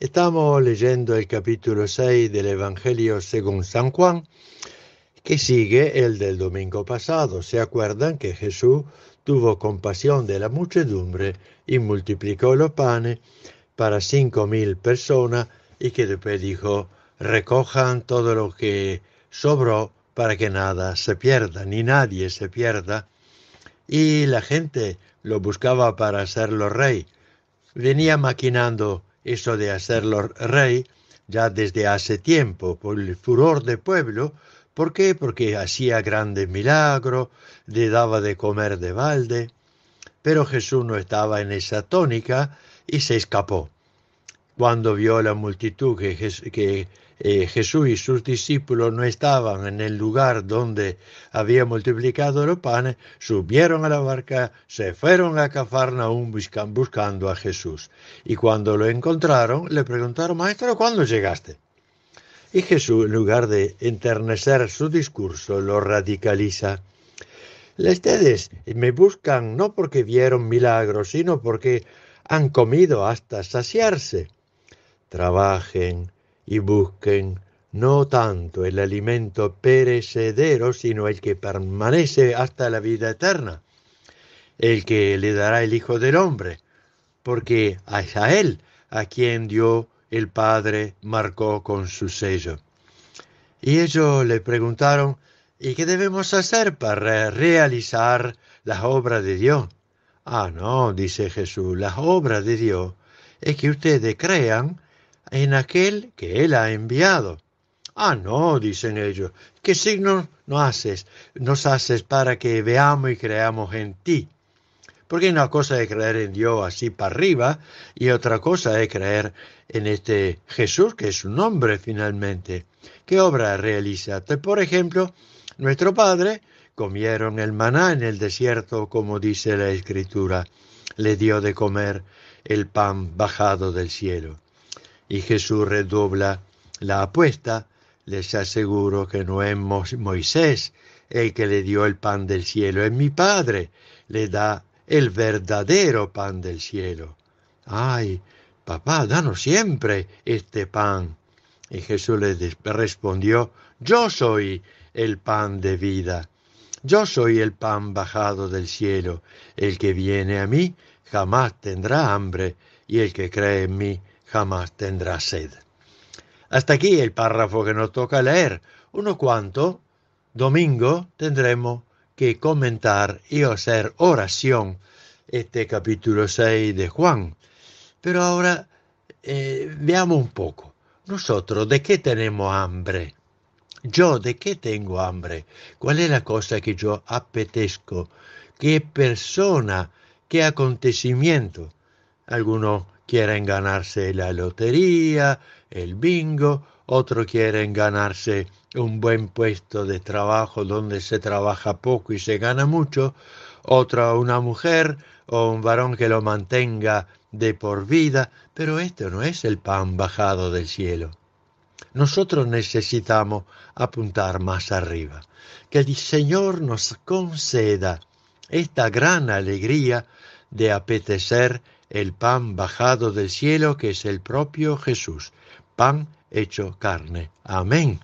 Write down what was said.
Estamos leyendo el capítulo 6 del Evangelio según San Juan, que sigue el del domingo pasado. ¿Se acuerdan que Jesús tuvo compasión de la muchedumbre y multiplicó los panes para cinco mil personas y que después dijo, recojan todo lo que sobró para que nada se pierda, ni nadie se pierda? Y la gente lo buscaba para hacerlo rey. Venía maquinando eso de hacerlo rey ya desde hace tiempo, por el furor del pueblo. ¿Por qué? Porque hacía grandes milagros, le daba de comer de balde. Pero Jesús no estaba en esa tónica y se escapó cuando vio la multitud que, eh, Jesús y sus discípulos no estaban en el lugar donde había multiplicado los panes, subieron a la barca, se fueron a Cafarnaúm buscando a Jesús. Y cuando lo encontraron, le preguntaron, Maestro, ¿cuándo llegaste? Y Jesús, en lugar de enternecer su discurso, lo radicaliza. Ustedes me buscan no porque vieron milagros, sino porque han comido hasta saciarse trabajen y busquen no tanto el alimento perecedero, sino el que permanece hasta la vida eterna, el que le dará el Hijo del Hombre, porque a él a quien dio el Padre marcó con su sello. Y ellos le preguntaron, ¿y qué debemos hacer para realizar las obras de Dios? Ah, no, dice Jesús, las obras de Dios es que ustedes crean en aquel que Él ha enviado. Ah, no, dicen ellos, ¿qué signo nos haces? Nos haces para que veamos y creamos en ti. Porque una cosa es creer en Dios así para arriba y otra cosa es creer en este Jesús, que es su nombre finalmente. ¿Qué obra realizaste? Por ejemplo, nuestro Padre comieron el maná en el desierto, como dice la Escritura. Le dio de comer el pan bajado del cielo y Jesús redobla la apuesta. Les aseguro que no es Moisés el que le dio el pan del cielo, es mi Padre, le da el verdadero pan del cielo. Ay, papá, danos siempre este pan. Y Jesús les respondió, yo soy el pan de vida. Yo soy el pan bajado del cielo. El que viene a mí jamás tendrá hambre, y el que cree en mí jamás tendrá sed. Hasta aquí el párrafo que nos toca leer. Uno cuanto, domingo tendremos que comentar y hacer oración este capítulo 6 de Juan. Pero ahora eh, veamos un poco. Nosotros, ¿de qué tenemos hambre? Yo, ¿de qué tengo hambre? ¿Cuál es la cosa que yo apetezco? ¿Qué persona? ¿Qué acontecimiento? Alguno quieren ganarse la lotería, el bingo, otro quieren ganarse un buen puesto de trabajo donde se trabaja poco y se gana mucho, otra una mujer o un varón que lo mantenga de por vida, pero esto no es el pan bajado del cielo. Nosotros necesitamos apuntar más arriba, que el Señor nos conceda esta gran alegría de apetecer el pan bajado del cielo que es el propio Jesús, pan hecho carne. Amén.